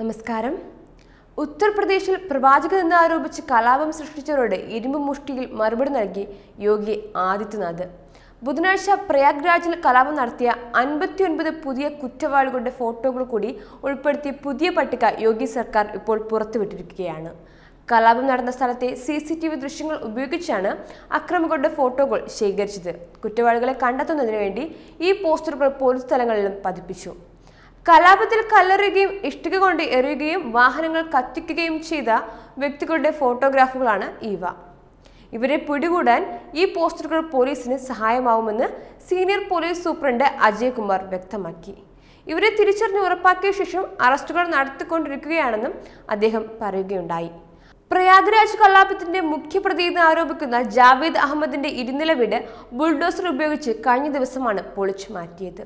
നമസ്കാരം ഉത്തർപ്രദേശിൽ പ്രവാചകൻ എന്നാരോപിച്ച് കലാപം സൃഷ്ടിച്ചവരോട് ഇരുമ്പ് മുഷ്ടിയിൽ മറുപടി നൽകി യോഗി ആദിത്യനാഥ് ബുധനാഴ്ച പ്രയാഗ്രാജിൽ കലാപം നടത്തിയ അൻപത്തിയൊൻപത് പുതിയ കുറ്റവാളികളുടെ ഫോട്ടോകൾ കൂടി ഉൾപ്പെടുത്തിയ പുതിയ പട്ടിക യോഗി സർക്കാർ ഇപ്പോൾ പുറത്തുവിട്ടിരിക്കുകയാണ് കലാപം നടന്ന സ്ഥലത്തെ സി സി ടി വി ദൃശ്യങ്ങൾ ഉപയോഗിച്ചാണ് അക്രമികളുടെ ഫോട്ടോകൾ ശേഖരിച്ചത് കുറ്റവാളികളെ കണ്ടെത്തുന്നതിന് വേണ്ടി ഈ പോസ്റ്ററുകൾ പോലീസ് സ്ഥലങ്ങളിലും പതിപ്പിച്ചു കലാപത്തിൽ കല്ലെറിയുകയും ഇഷ്ടിക കൊണ്ട് എറിയുകയും വാഹനങ്ങൾ കത്തിക്കുകയും ചെയ്ത വ്യക്തികളുടെ ഫോട്ടോഗ്രാഫുകളാണ് ഇവ ഇവരെ പിടികൂടാൻ ഈ പോസ്റ്ററുകൾ പോലീസിന് സഹായമാവുമെന്ന് സീനിയർ പോലീസ് സൂപ്രണ്ട് അജയ്കുമാർ വ്യക്തമാക്കി ഇവരെ തിരിച്ചറിഞ്ഞ് ഉറപ്പാക്കിയ ശേഷം അറസ്റ്റുകൾ നടത്തിക്കൊണ്ടിരിക്കുകയാണെന്നും അദ്ദേഹം പറയുകയുണ്ടായി പ്രയാഗ്രാജ് കലാപത്തിന്റെ എന്ന് ആരോപിക്കുന്ന ജാവേദ് അഹമ്മദിന്റെ ഇരുനില വീട് ബുൾഡോസർ ഉപയോഗിച്ച് കഴിഞ്ഞ ദിവസമാണ് പൊളിച്ചു മാറ്റിയത്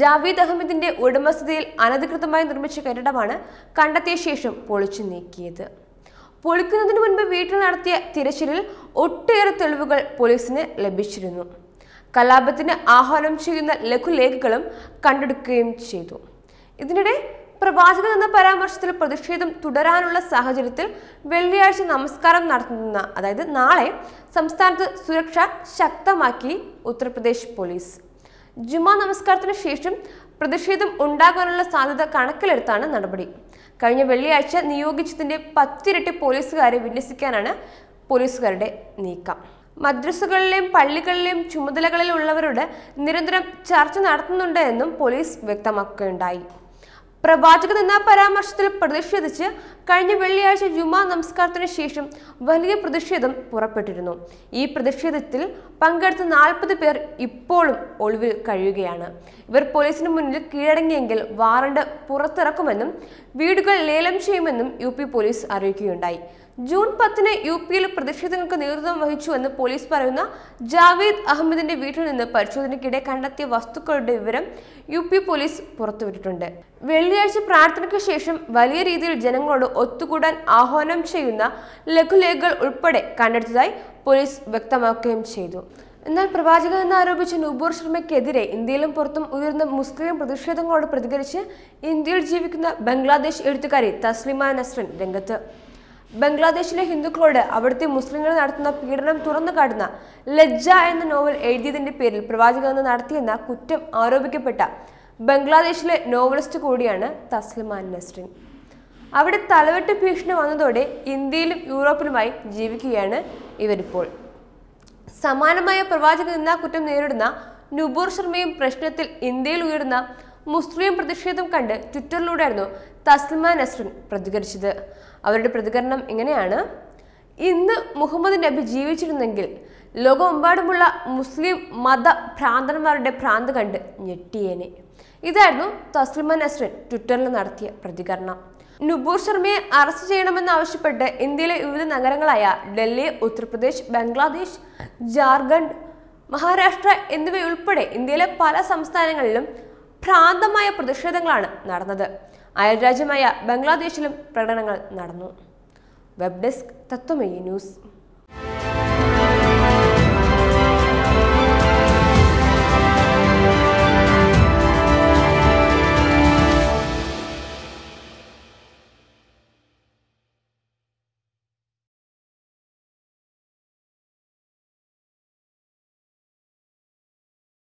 ജാവീദ് അഹമ്മദിന്റെ ഉടമസ്ഥതയിൽ അനധികൃതമായി നിർമ്മിച്ച കെട്ടിടമാണ് കണ്ടെത്തിയ ശേഷം പൊളിച്ചു നീക്കിയത് പൊളിക്കുന്നതിന് മുൻപ് വീട്ടിൽ നടത്തിയ തിരച്ചിലിൽ ഒട്ടേറെ തെളിവുകൾ പോലീസിന് ലഭിച്ചിരുന്നു കലാപത്തിന് ആഹ്വാനം ചെയ്യുന്ന ലഘുലേഖകളും കണ്ടെടുക്കുകയും ചെയ്തു ഇതിനിടെ പ്രവാചകൻ എന്ന പരാമർശത്തിൽ പ്രതിഷേധം തുടരാനുള്ള സാഹചര്യത്തിൽ വെള്ളിയാഴ്ച നമസ്കാരം നടത്തുന്ന അതായത് നാളെ സംസ്ഥാനത്ത് സുരക്ഷ ശക്തമാക്കി ഉത്തർപ്രദേശ് പോലീസ് ജുമാ നമസ്കാരത്തിന് ശേഷം പ്രതിഷേധം ഉണ്ടാകാനുള്ള സാധ്യത കണക്കിലെടുത്താണ് നടപടി കഴിഞ്ഞ വെള്ളിയാഴ്ച നിയോഗിച്ചതിന്റെ പത്തിരട്ടി പോലീസുകാരെ വിന്യസിക്കാനാണ് പോലീസുകാരുടെ നീക്കം മദ്രസുകളിലെയും പള്ളികളിലെയും ചുമതലകളിലുള്ളവരോട് നിരന്തരം ചർച്ച നടത്തുന്നുണ്ട് എന്നും പോലീസ് വ്യക്തമാക്കുകയുണ്ടായി പ്രവാചകൻ എന്ന പരാമർശത്തിൽ പ്രതിഷേധിച്ച് കഴിഞ്ഞ വെള്ളിയാഴ്ച ജുമാ നമസ്കാരത്തിന് ശേഷം വലിയ പ്രതിഷേധം പുറപ്പെട്ടിരുന്നു ഈ പ്രതിഷേധത്തിൽ പങ്കെടുത്ത നാൽപ്പത് പേർ ഇപ്പോഴും ഒളിവിൽ കഴിയുകയാണ് ഇവർ പോലീസിന് മുന്നിൽ കീഴടങ്ങിയെങ്കിൽ വാറണ്ട് പുറത്തിറക്കുമെന്നും വീടുകൾ ലേലം ചെയ്യുമെന്നും യു പോലീസ് അറിയിക്കുകയുണ്ടായി ജൂൺ പത്തിന് യു പിയിൽ പ്രതിഷേധങ്ങൾക്ക് നേതൃത്വം എന്ന് പോലീസ് പറയുന്ന ജാവേദ് അഹമ്മദിന്റെ വീട്ടിൽ നിന്ന് പരിശോധനയ്ക്കിടെ കണ്ടെത്തിയ വസ്തുക്കളുടെ വിവരം യു പി പോലീസ് പുറത്തുവിട്ടിട്ടുണ്ട് വെള്ളിയാഴ്ച പ്രാർത്ഥനയ്ക്ക് ശേഷം വലിയ രീതിയിൽ ജനങ്ങളോട് ഒത്തുകൂടാൻ ആഹ്വാനം ചെയ്യുന്ന ലഘുലേഖകൾ ഉൾപ്പെടെ കണ്ടെടുത്തതായി പോലീസ് വ്യക്തമാക്കുകയും ചെയ്തു എന്നാൽ പ്രവാചകൻ എന്നാരോപിച്ച നുബൂർ ശർമ്മയ്ക്കെതിരെ ഇന്ത്യയിലും പുറത്തും ഉയർന്ന മുസ്ലിം പ്രതിഷേധങ്ങളോട് പ്രതികരിച്ച് ഇന്ത്യയിൽ ജീവിക്കുന്ന ബംഗ്ലാദേശ് എഴുത്തുകാരി തസ്ലിമ നസ്രൻ രംഗത്ത് ബംഗ്ലാദേശിലെ ഹിന്ദുക്കളോട് അവിടുത്തെ മുസ്ലിങ്ങൾ നടത്തുന്ന പീഡനം തുറന്നു കാട്ടുന്ന ലജ്ജ എന്ന നോവൽ എഴുതിയതിന്റെ പേരിൽ പ്രവാചകൻ നടത്തിയെന്ന കുറ്റം ആരോപിക്കപ്പെട്ട ബംഗ്ലാദേശിലെ നോവലിസ്റ്റ് കൂടിയാണ് തസ്ലിമാൻ നസ്രിൻ അവിടെ തലവെട്ട് ഭീഷണി വന്നതോടെ ഇന്ത്യയിലും യൂറോപ്പിലുമായി ജീവിക്കുകയാണ് ഇവരിപ്പോൾ സമാനമായ പ്രവാചകൻ എന്ന കുറ്റം നേരിടുന്ന നുബൂർ ശർമ്മയും പ്രശ്നത്തിൽ ഇന്ത്യയിൽ ഉയർന്ന മുസ്ലിം പ്രതിഷേധം കണ്ട് ട്വിറ്ററിലൂടെയായിരുന്നു തസ്ലിമ നസ്രിൻ പ്രതികരിച്ചത് അവരുടെ പ്രതികരണം ഇങ്ങനെയാണ് ഇന്ന് മുഹമ്മദ് നബി ജീവിച്ചിരുന്നെങ്കിൽ ലോകമെമ്പാടുമുള്ള മുസ്ലിം മത ഭ്രാന്തന്മാരുടെ ഭ്രാന്ത് കണ്ട് ഞെട്ടിയേനെ ഇതായിരുന്നു തസ്ലിമ നസ്രിൻ ട്വിറ്ററിൽ നടത്തിയ പ്രതികരണം നുബൂർ ശർമ്മയെ അറസ്റ്റ് ആവശ്യപ്പെട്ട് ഇന്ത്യയിലെ വിവിധ നഗരങ്ങളായ ഡൽഹി ഉത്തർപ്രദേശ് ബംഗ്ലാദേശ് ജാർഖണ്ഡ് മഹാരാഷ്ട്ര എന്നിവയുൾപ്പെടെ ഇന്ത്യയിലെ പല സംസ്ഥാനങ്ങളിലും ഭ്രാന്തമായ പ്രതിഷേധങ്ങളാണ് നടന്നത് രാജ്യമായ ബംഗ്ലാദേശിലും പ്രകടനങ്ങൾ നടന്നു വെബ് ഡെസ്ക് തത്വമേ ന്യൂസ്